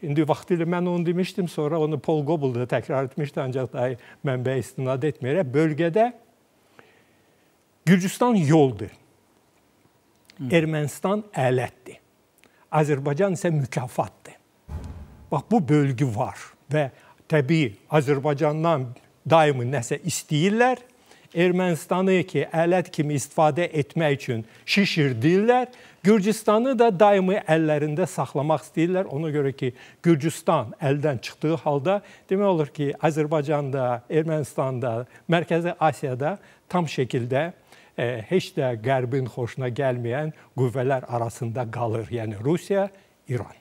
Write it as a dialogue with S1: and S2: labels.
S1: İndi vaxtilə mən onu demişdim, sonra onu Paul Goebel də təkrar etmişdi, ancaq daha mənbə istinad etməyərək bölgədə Gürcüstan yoldur. Hı. Ermənistan ələtdir. Azərbaycan isə mükafatdır. Bax bu bölgü var və təbii Azərbaycandan daimi nəsə istəyirlər Ermənistanı ki, ələt kimi istifadə etmək üçün şişirdirlər. Gürcüstanı da daimi əllərində saxlamaq istəyirlər. Ona görə ki, Gürcüstan əldən çıxdığı halda demək olur ki, Azərbaycanda, Ermənistanda, Mərkəzi Asiyada tam şəkildə e, heç də Qərbin xoşuna gəlməyən qüvvələr arasında qalır. Yəni Rusiya, İran.